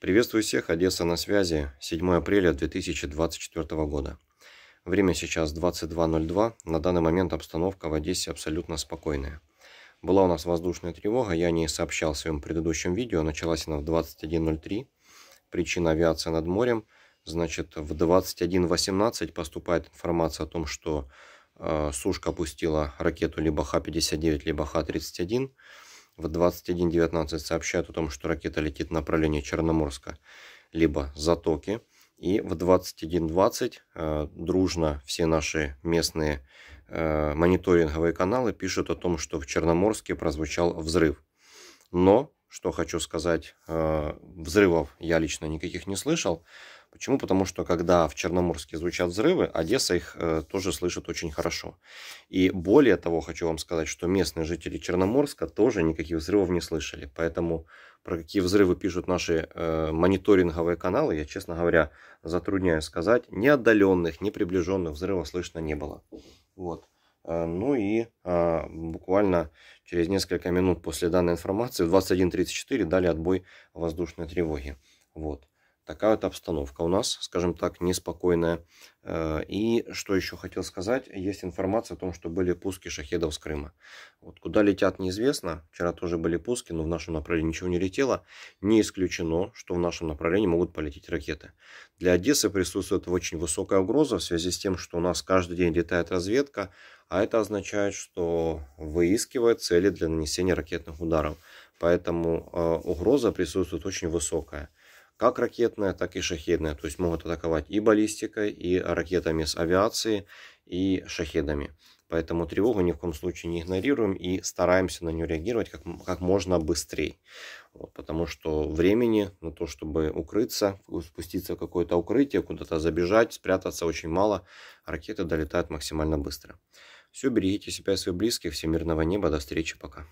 Приветствую всех, Одесса на связи, 7 апреля 2024 года. Время сейчас 22.02, на данный момент обстановка в Одессе абсолютно спокойная. Была у нас воздушная тревога, я не сообщал в своем предыдущем видео, началась она в 21.03, причина авиация над морем. Значит, в 21.18 поступает информация о том, что э, Сушка опустила ракету либо Х-59, либо Х-31, в 21.19 сообщают о том, что ракета летит в направлении Черноморска, либо Затоки. И в 21.20 э, дружно все наши местные э, мониторинговые каналы пишут о том, что в Черноморске прозвучал взрыв. Но что хочу сказать, э, взрывов я лично никаких не слышал. Почему? Потому что когда в Черноморске звучат взрывы, Одесса их э, тоже слышит очень хорошо. И более того, хочу вам сказать, что местные жители Черноморска тоже никаких взрывов не слышали. Поэтому про какие взрывы пишут наши э, мониторинговые каналы, я, честно говоря, затрудняюсь сказать. Ни отдаленных, ни приближенных взрывов слышно не было. Вот. Э, ну и а, буквально через несколько минут после данной информации в 21.34 дали отбой воздушной тревоги. Вот такая вот обстановка у нас, скажем так, неспокойная. Э, и что еще хотел сказать, есть информация о том, что были пуски шахедов с Крыма. Вот куда летят, неизвестно. Вчера тоже были пуски, но в нашем направлении ничего не летело. Не исключено, что в нашем направлении могут полететь ракеты. Для Одессы присутствует очень высокая угроза в связи с тем, что у нас каждый день летает разведка, а это означает, что выискивает цели для нанесения ракетных ударов. Поэтому э, угроза присутствует очень высокая как ракетная, так и шахедная. То есть могут атаковать и баллистикой, и ракетами с авиации, и шахедами. Поэтому тревогу ни в коем случае не игнорируем и стараемся на нее реагировать как, как можно быстрее. Вот, потому что времени на то, чтобы укрыться, спуститься в какое-то укрытие, куда-то забежать, спрятаться очень мало. Ракеты долетают максимально быстро. Все, берегите себя и своих близких. Всемирного неба. До встречи. Пока.